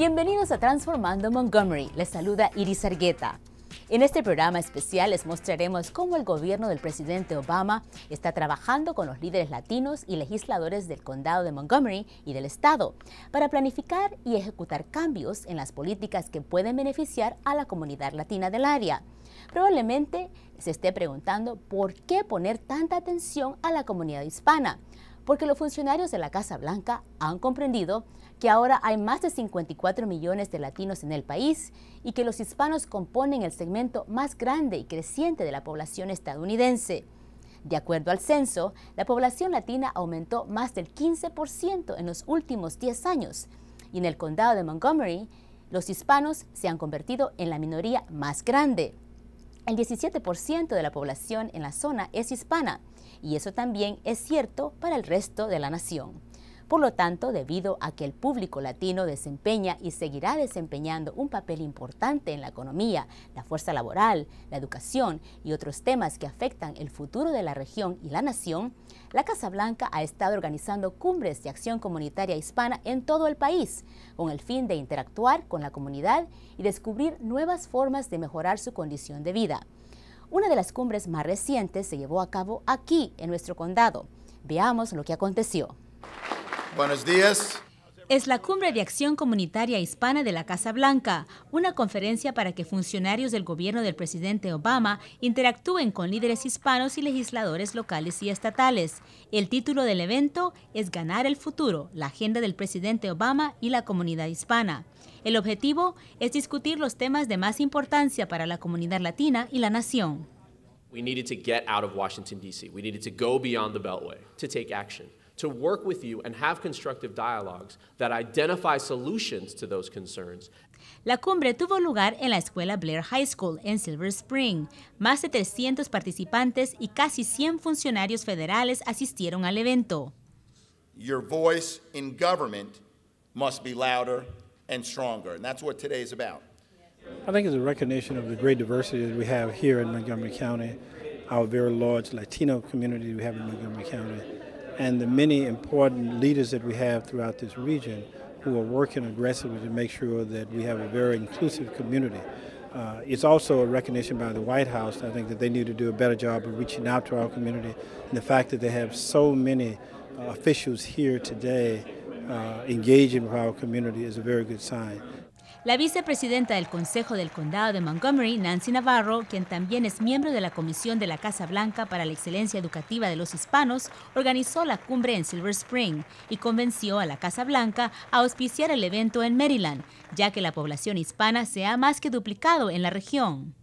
Bienvenidos a Transformando Montgomery. Les saluda Iris Argueta. En este programa especial les mostraremos cómo el gobierno del presidente Obama está trabajando con los líderes latinos y legisladores del condado de Montgomery y del estado para planificar y ejecutar cambios en las políticas que pueden beneficiar a la comunidad latina del área. Probablemente se esté preguntando por qué poner tanta atención a la comunidad hispana, porque los funcionarios de la Casa Blanca han comprendido que ahora hay más de 54 millones de latinos en el país y que los hispanos componen el segmento más grande y creciente de la población estadounidense. De acuerdo al censo, la población latina aumentó más del 15% en los últimos 10 años y en el condado de Montgomery, los hispanos se han convertido en la minoría más grande. El 17% de la población en la zona es hispana y eso también es cierto para el resto de la nación. Por lo tanto, debido a que el público latino desempeña y seguirá desempeñando un papel importante en la economía, la fuerza laboral, la educación y otros temas que afectan el futuro de la región y la nación, la Casa Blanca ha estado organizando cumbres de acción comunitaria hispana en todo el país, con el fin de interactuar con la comunidad y descubrir nuevas formas de mejorar su condición de vida. Una de las cumbres más recientes se llevó a cabo aquí, en nuestro condado. Veamos lo que aconteció. Buenos días. Es la Cumbre de Acción Comunitaria Hispana de la Casa Blanca, una conferencia para que funcionarios del gobierno del presidente Obama interactúen con líderes hispanos y legisladores locales y estatales. El título del evento es Ganar el futuro, la agenda del presidente Obama y la comunidad hispana. El objetivo es discutir los temas de más importancia para la comunidad latina y la nación. We needed to get out of Washington D.C. We needed to go beyond the Beltway to take action. to work with you and have constructive dialogues that identify solutions to those concerns. La cumbre tuvo lugar en la escuela Blair High School en Silver Spring. Más de 300 participantes y casi 100 funcionarios federales asistieron al evento. Your voice in government must be louder and stronger, and that's what today is about. I think it's a recognition of the great diversity that we have here in Montgomery County, our very large Latino community we have in Montgomery County, and the many important leaders that we have throughout this region who are working aggressively to make sure that we have a very inclusive community. Uh, it's also a recognition by the White House, I think, that they need to do a better job of reaching out to our community. And the fact that they have so many uh, officials here today uh, engaging with our community is a very good sign. La vicepresidenta del Consejo del Condado de Montgomery, Nancy Navarro, quien también es miembro de la Comisión de la Casa Blanca para la Excelencia Educativa de los Hispanos, organizó la cumbre en Silver Spring y convenció a la Casa Blanca a auspiciar el evento en Maryland, ya que la población hispana se ha más que duplicado en la región.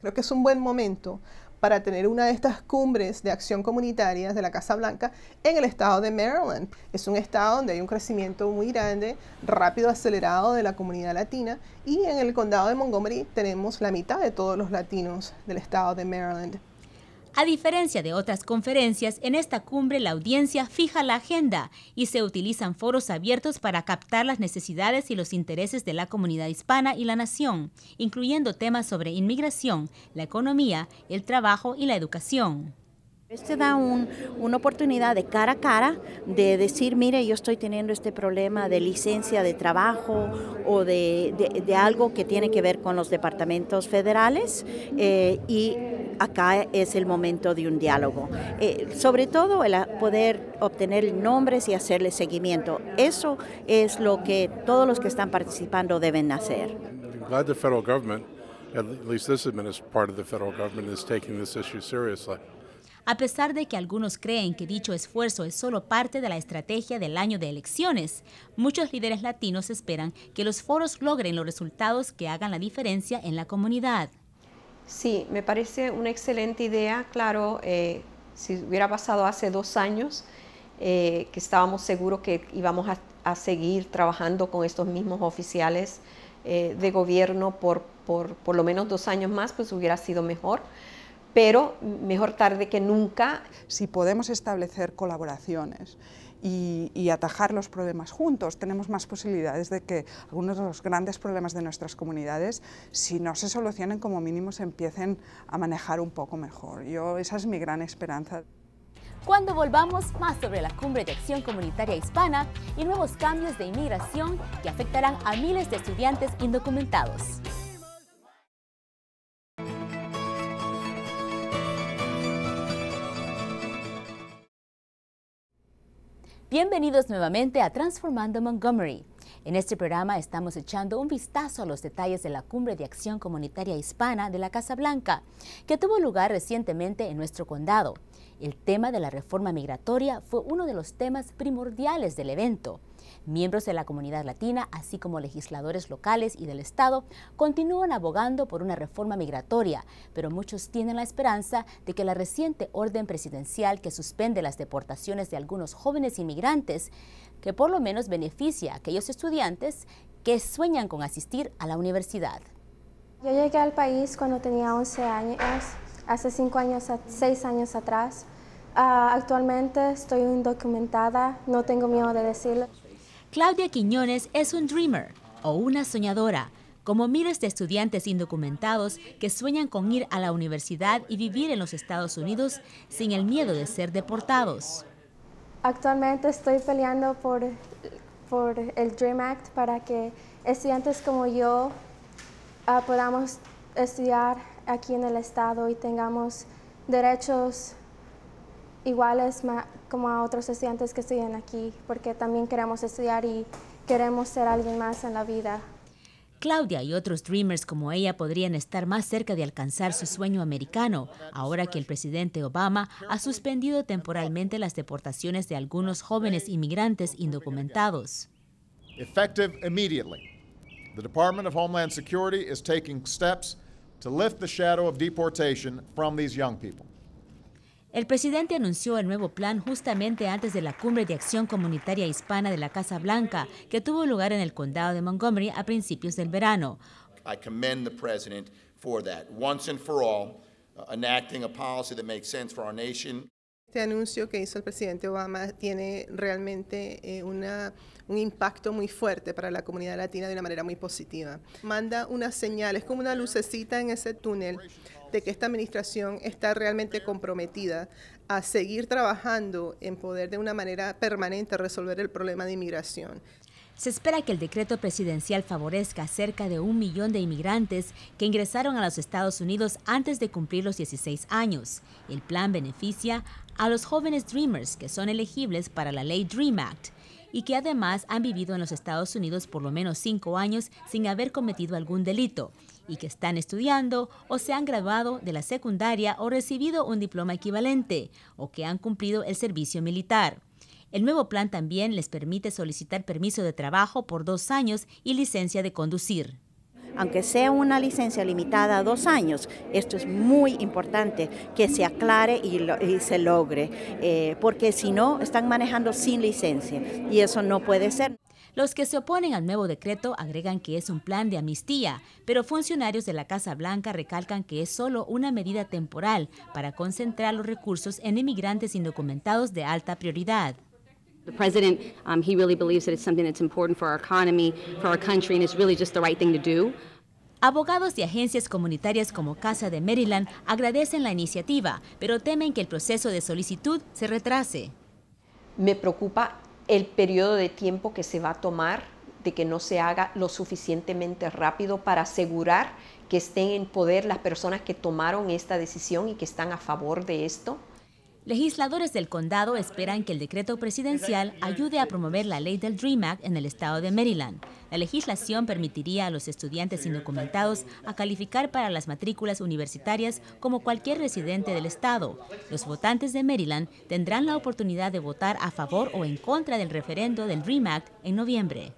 Creo que es un buen momento para tener una de estas cumbres de acción comunitaria de la Casa Blanca en el estado de Maryland. Es un estado donde hay un crecimiento muy grande, rápido, acelerado de la comunidad latina y en el condado de Montgomery tenemos la mitad de todos los latinos del estado de Maryland. A diferencia de otras conferencias, en esta cumbre la audiencia fija la agenda y se utilizan foros abiertos para captar las necesidades y los intereses de la comunidad hispana y la nación, incluyendo temas sobre inmigración, la economía, el trabajo y la educación. Este da una oportunidad de cara a cara de decir, mire, yo estoy teniendo este problema de licencia de trabajo o de, algo que tiene que ver con los departamentos federales eh, y acá es el momento de un diálogo. Eh, sobre todo el poder obtener nombres y hacerle seguimiento. Eso es lo que todos los que están participando deben hacer. federal a pesar de que algunos creen que dicho esfuerzo es solo parte de la estrategia del año de elecciones. Muchos líderes latinos esperan que los foros logren los resultados que hagan la diferencia en la comunidad. Sí, me parece una excelente idea, claro, eh, si hubiera pasado hace dos años, eh, que estábamos seguros que íbamos a, seguir trabajando con estos mismos oficiales eh, de gobierno por, por lo menos dos años más, pues hubiera sido mejor pero mejor tarde que nunca. Si podemos establecer colaboraciones y, atajar los problemas juntos, tenemos más posibilidades de que algunos de los grandes problemas de nuestras comunidades, si no se solucionen, como mínimo se empiecen a manejar un poco mejor. Yo, esa es mi gran esperanza. Cuando volvamos, más sobre la Cumbre de Acción Comunitaria Hispana y nuevos cambios de inmigración que afectarán a miles de estudiantes indocumentados. Bienvenidos nuevamente a Transformando Montgomery. En este programa estamos echando un vistazo a los detalles de la Cumbre de Acción Comunitaria Hispana de la Casa Blanca, que tuvo lugar recientemente en nuestro condado. El tema de la reforma migratoria fue uno de los temas primordiales del evento. Miembros de la comunidad latina, así como legisladores locales y del Estado, continúan abogando por una reforma migratoria, pero muchos tienen la esperanza de que la reciente orden presidencial que suspende las deportaciones de algunos jóvenes inmigrantes que por lo menos beneficia a aquellos estudiantes que sueñan con asistir a la universidad. Yo llegué al país cuando tenía 11 años, hace 5 años, 6 años atrás. Ah, actualmente estoy indocumentada, no tengo miedo de decirlo. Claudia Quiñones es un dreamer o una soñadora, como miles de estudiantes indocumentados que sueñan con ir a la universidad y vivir en los Estados Unidos sin el miedo de ser deportados. Actualmente estoy peleando por, el Dream Act para que estudiantes como yo ah, podamos estudiar aquí en el estado y tengamos derechos iguales como a otros estudiantes que estudian aquí, porque también queremos estudiar y queremos ser alguien más en la vida. Claudia y otros Dreamers como ella podrían estar más cerca de alcanzar su sueño americano, ahora que el presidente Obama ha suspendido temporalmente las deportaciones de algunos jóvenes inmigrantes indocumentados. Effective immediately, the Department of Homeland Security is taking steps to lift the shadow of deportation from these young people. El presidente anunció el nuevo plan justamente antes de la cumbre de acción comunitaria hispana de la Casa Blanca, que tuvo lugar en el condado de Montgomery a principios del verano. I commend the president for that. Once and for all, uh, enacting a policy that makes sense for our nation este anuncio que hizo el presidente Obama tiene realmente eh, un impacto muy fuerte para la comunidad latina de una manera muy positiva. Manda una señal, es como una lucecita en ese túnel de que esta administración está realmente comprometida a seguir trabajando en poder de una manera permanente resolver el problema de inmigración. Se espera que el decreto presidencial favorezca a cerca de un millón de inmigrantes que ingresaron a los Estados Unidos antes de cumplir los 16 años. El plan beneficia a los jóvenes Dreamers que son elegibles para la ley Dream Act y que además han vivido en los Estados Unidos por lo menos cinco años sin haber cometido algún delito y que están estudiando o se han graduado de la secundaria o recibido un diploma equivalente o que han cumplido el servicio militar. El nuevo plan también les permite solicitar permiso de trabajo por dos años y licencia de conducir aunque sea una licencia limitada a dos años, esto es muy importante que se aclare y, se logre, eh, porque si no, están manejando sin licencia y eso no puede ser. Los que se oponen al nuevo decreto agregan que es un plan de amnistía, pero funcionarios de la Casa Blanca recalcan que es solo una medida temporal para concentrar los recursos en inmigrantes indocumentados de alta prioridad the president, um, he really believes that it's something that's important for our economy, for our country, and it's really just the right thing to do. Abogados de agencias comunitarias como Casa de Maryland agradecen la iniciativa, pero temen que el proceso de solicitud se retrase. Me preocupa el periodo de tiempo que se va a tomar de que no se haga lo suficientemente rápido para asegurar que estén en poder las personas que tomaron esta decisión y que están a favor de esto Legisladores del condado esperan que el decreto presidencial ayude a promover la ley del DREAM Act en el estado de Maryland. La legislación permitiría a los estudiantes indocumentados a calificar para las matrículas universitarias como cualquier residente del estado. Los votantes de Maryland tendrán la oportunidad de votar a favor o en contra del referendo del DREAM Act en noviembre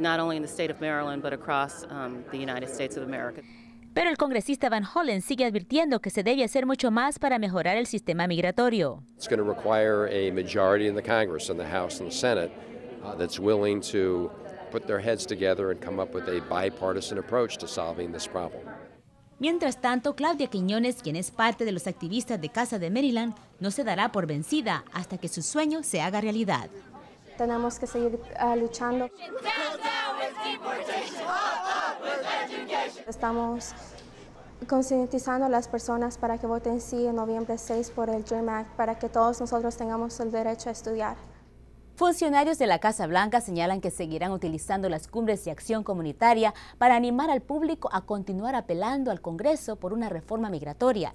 not only in the state of Maryland, but across um, the United States of America. Pero el congresista Van Hollen sigue advirtiendo que se debe hacer mucho más para mejorar el sistema migratorio. It's going to require a majority in the Congress, in the House and the Senate, uh, that's willing to put their heads together and come up with a bipartisan approach to solving this problem. Mientras tanto, Claudia Quiñones, quien es parte de los activistas de Casa de Maryland, no se dará por vencida hasta que su sueño se haga realidad. Tenemos que seguir uh, luchando. Estamos concientizando a las personas para que voten sí en noviembre 6 por el Dream Act, para que todos nosotros tengamos el derecho a estudiar. Funcionarios de la Casa Blanca señalan que seguirán utilizando las cumbres de acción comunitaria para animar al público a continuar apelando al Congreso por una reforma migratoria.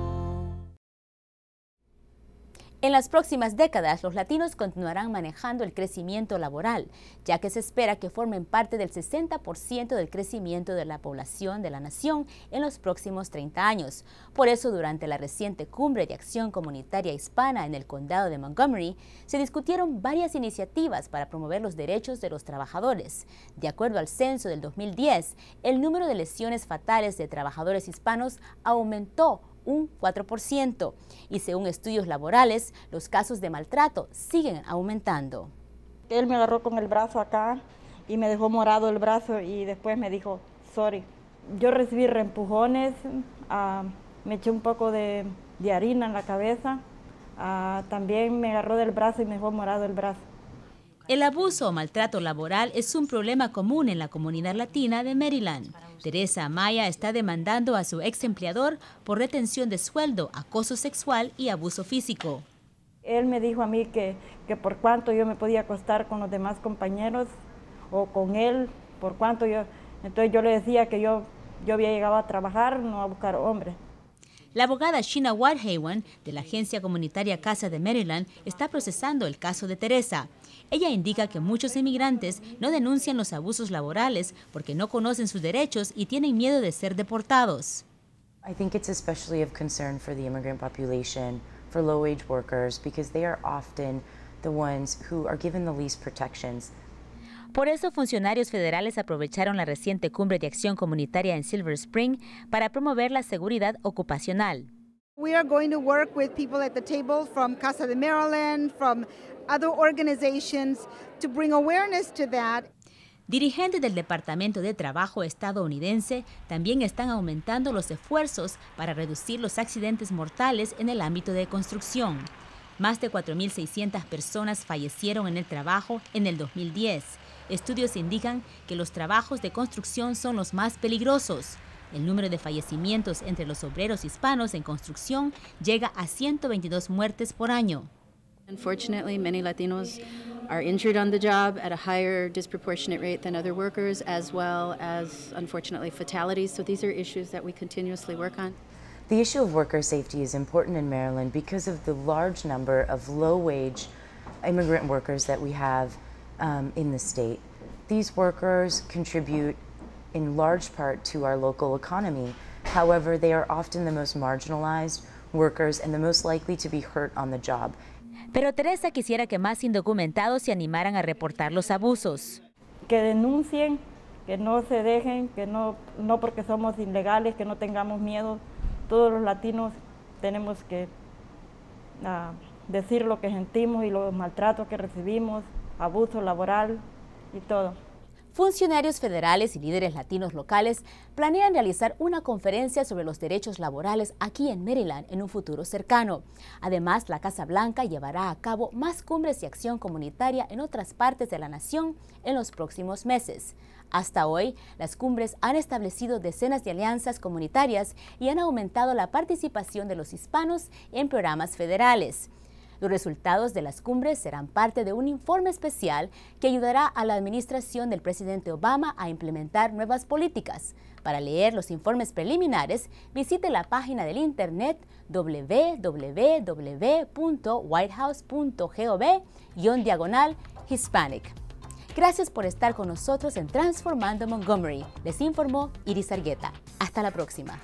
En las próximas décadas, los latinos continuarán manejando el crecimiento laboral, ya que se espera que formen parte del 60% del crecimiento de la población de la nación en los próximos 30 años. Por eso, durante la reciente cumbre de acción comunitaria hispana en el condado de Montgomery, se discutieron varias iniciativas para promover los derechos de los trabajadores. De acuerdo al censo del 2010, el número de lesiones fatales de trabajadores hispanos aumentó un 4%. Y según estudios laborales, los casos de maltrato siguen aumentando. Él me agarró con el brazo acá y me dejó morado el brazo y después me dijo, sorry. Yo recibí reempujones, ah, me eché un poco de, harina en la cabeza, ah, también me agarró del brazo y me dejó morado el brazo. El abuso o maltrato laboral es un problema común en la comunidad latina de Maryland. Teresa Amaya está demandando a su ex empleador por retención de sueldo, acoso sexual y abuso físico. Él me dijo a mí que, por cuánto yo me podía acostar con los demás compañeros o con él, por cuánto yo... Entonces yo le decía que yo, yo había llegado a trabajar, no a buscar hombres. La abogada Sheena Whitehaven, de la agencia comunitaria Casa de Maryland, está procesando el caso de Teresa. Ella indica que muchos inmigrantes no denuncian los abusos laborales porque no conocen sus derechos y tienen miedo de ser deportados. I think it's especially of concern for the immigrant population, for low-wage workers, because they are often the ones who are given the least protections. Por eso, funcionarios federales aprovecharon la reciente cumbre de acción comunitaria en Silver Spring para promover la seguridad ocupacional. Casa de Maryland, Dirigentes del Departamento de Trabajo estadounidense también están aumentando los esfuerzos para reducir los accidentes mortales en el ámbito de construcción. Más de 4.600 personas fallecieron en el trabajo en el 2010 Estudios indican que los trabajos de construcción son los más peligrosos. El número de fallecimientos entre los obreros hispanos en construcción llega a 122 muertes por año. Unfortunately, many Latinos are injured on the job at a higher disproportionate rate than other workers, as well as, unfortunately, fatalities. So these are issues that we continuously work on. The issue of worker safety is important in Maryland because of the large number of low wage immigrant workers that we have um, in the state. These workers contribute in large part to our local economy. However, they are often the most marginalized workers and the most likely to be hurt on the job. Pero Teresa quisiera que más indocumentados se animaran a reportar los abusos. Que denuncien, que no se dejen, que no, no porque somos ilegales, que no tengamos miedo. Todos los latinos tenemos que uh, decir lo que sentimos y los maltratos que recibimos abuso laboral y todo. Funcionarios federales y líderes latinos locales planean realizar una conferencia sobre los derechos laborales aquí en Maryland en un futuro cercano. Además, la Casa Blanca llevará a cabo más cumbres y acción comunitaria en otras partes de la nación en los próximos meses. Hasta hoy, las cumbres han establecido decenas de alianzas comunitarias y han aumentado la participación de los hispanos en programas federales. Los resultados de las cumbres serán parte de un informe especial que ayudará a la administración del presidente Obama a implementar nuevas políticas. Para leer los informes preliminares, visite la página del internet www.whitehouse.gov hispanic. Gracias por estar con nosotros en Transformando Montgomery. Les informó Iris Argueta. Hasta la próxima.